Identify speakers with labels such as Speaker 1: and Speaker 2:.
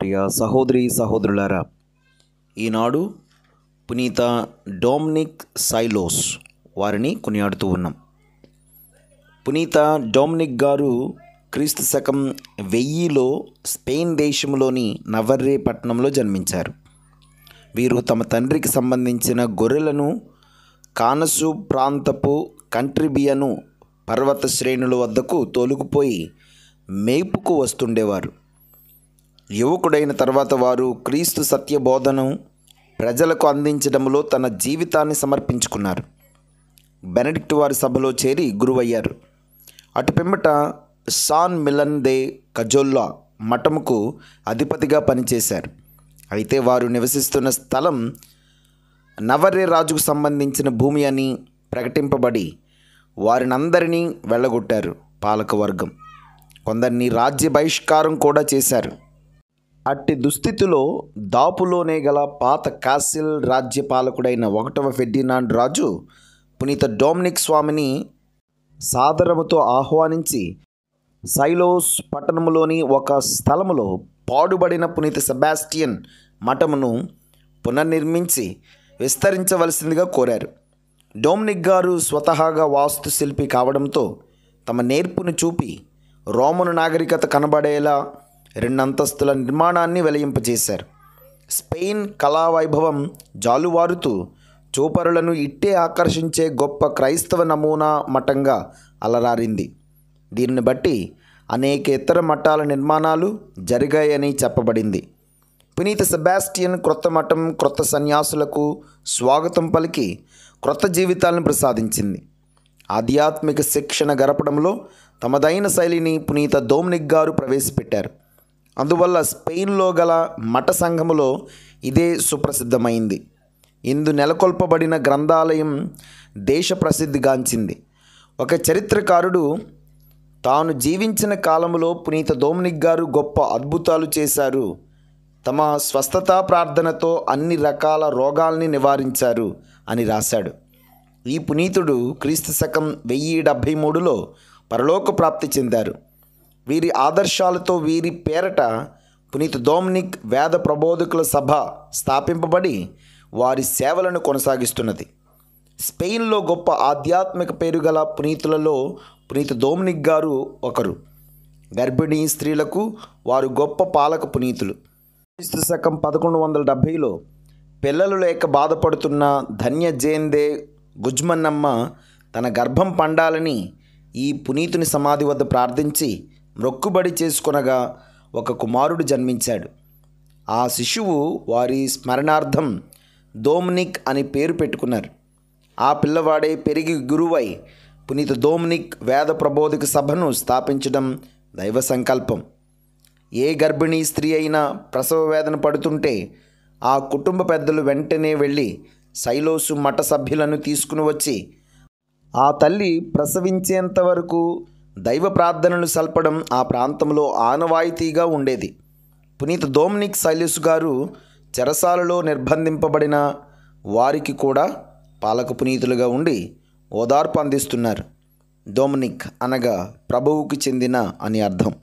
Speaker 1: ప్రియ సహోదరి సహోదరులారా ఈనాడు పునీత డోమ్నిక్ సైలోస్ వారిని కొనియాడుతూ ఉన్నాం పునీత డోమ్నిక్ గారు క్రీస్తు శకం వెయ్యిలో స్పెయిన్ దేశంలోని నవర్రే పట్టణంలో జన్మించారు వీరు తమ తండ్రికి సంబంధించిన గొర్రెలను కానసు ప్రాంతపు కంట్రిబియను పర్వత శ్రేణుల వద్దకు తోలుకుపోయి మేపుకు వస్తుండేవారు యువకుడైన తర్వాత వారు క్రీస్తు సత్యబోధను ప్రజలకు అందించడంలో తన జీవితాన్ని సమర్పించుకున్నారు బెనడిక్ట్ వారి సభలో చేరి గురువయ్యారు అటు పిమ్మట షాన్ మిలన్ దే కజోల్లా మఠముకు అధిపతిగా పనిచేశారు అయితే వారు నివసిస్తున్న స్థలం నవరే రాజుకు సంబంధించిన భూమి అని ప్రకటింపబడి వారినందరినీ వెళ్ళగొట్టారు పాలకవర్గం కొందరిని రాజ్య బహిష్కారం కూడా చేశారు అట్టి దుస్థితిలో దాపులోనే గల పాత కాసిల్ రాజ్యపాలకుడైన ఒకటవ ఫెడ్డినాండ్ రాజు పునీత డోమ్నిక్ స్వామిని సాదరముతో ఆహ్వానించి సైలోస్ పట్టణములోని ఒక స్థలములో పాడుబడిన పునీత సెబాస్టియన్ మఠమును పునర్నిర్మించి విస్తరించవలసిందిగా కోరారు డోమ్నిక్ గారు స్వతహాగా వాస్తుశిల్పి కావడంతో తమ నేర్పును చూపి రోమను నాగరికత కనబడేలా రెండంతస్తుల నిర్మాణాన్ని వెలయింపజేశారు స్పెయిన్ కళావైభవం జాలువారుతూ చూపరులను ఇట్టే ఆకర్షించే గొప్ప క్రైస్తవ నమూనా మఠంగా అలరారింది దీనిని బట్టి అనేక ఇతర మఠాల నిర్మాణాలు జరిగాయని చెప్పబడింది పునీత సెబాస్టియన్ క్రొత్త మఠం క్రొత్త సన్యాసులకు స్వాగతం పలికి క్రొత్త జీవితాలను ప్రసాదించింది ఆధ్యాత్మిక శిక్షణ గరపడంలో తమదైన శైలిని పునీత దోమ్నిక్ గారు ప్రవేశపెట్టారు అందువల్ల స్పెయిన్లో గల మఠ సంఘములో ఇదే సుప్రసిద్ధమైంది ఇందు నెలకొల్పబడిన గ్రంథాలయం దేశ ప్రసిద్ధిగాంచింది ఒక చరిత్రకారుడు తాను జీవించిన కాలంలో పునీత దోమినిక్ గారు గొప్ప అద్భుతాలు చేశారు తమ స్వస్థతా ప్రార్థనతో అన్ని రకాల రోగాల్ని నివారించారు అని రాశాడు ఈ పునీతుడు క్రీస్తు శకం వెయ్యి డెబ్భై మూడులో పరలోక ప్రాప్తి చెందారు వీరి ఆదర్శాలతో వీరి పేరట పునీత్ దోమ్నిక్ వేద ప్రబోధకుల సభ స్థాపింపబడి వారి సేవలను కొనసాగిస్తున్నది స్పెయిన్లో గొప్ప ఆధ్యాత్మిక పేరు గల పునీతులలో పునీత్ దోమ్నిక్ గారు ఒకరు గర్భిణీ స్త్రీలకు వారు గొప్ప పాలక పునీతులు క్రీస్తు శకం పదకొండు వందల డెబ్భైలో పిల్లలు లేక బాధపడుతున్న ధన్య జేందే గుజ్మన్నమ్మ తన గర్భం పండాలని ఈ పునీతుని సమాధి వద్ద ప్రార్థించి మొక్కుబడి చేసుకొనగా ఒక కుమారుడు జన్మించాడు ఆ శిశువు వారి స్మరణార్థం దోమ్నిక్ అని పేరు పెట్టుకున్నారు ఆ పిల్లవాడే పెరిగి గురువై పునీత దోమ్నిక్ వేద ప్రబోధక సభను స్థాపించడం దైవ సంకల్పం ఏ గర్భిణీ స్త్రీ అయినా ప్రసవ వేదన పడుతుంటే ఆ కుటుంబ పెద్దలు వెంటనే వెళ్ళి శైలోసు మఠ సభ్యులను తీసుకుని వచ్చి ఆ తల్లి ప్రసవించేంత వరకు దైవ ప్రార్థనలు సల్పడం ఆ ప్రాంతంలో ఆనవాయితీగా ఉండేది పునీత దోమినిక్ సైలిస్ గారు చెరసాలలో నిర్బంధింపబడిన వారికి కూడా పాలక పునీతులుగా ఉండి ఓదార్పు అందిస్తున్నారు డొమినిక్ అనగా ప్రభువుకి చెందిన అని అర్థం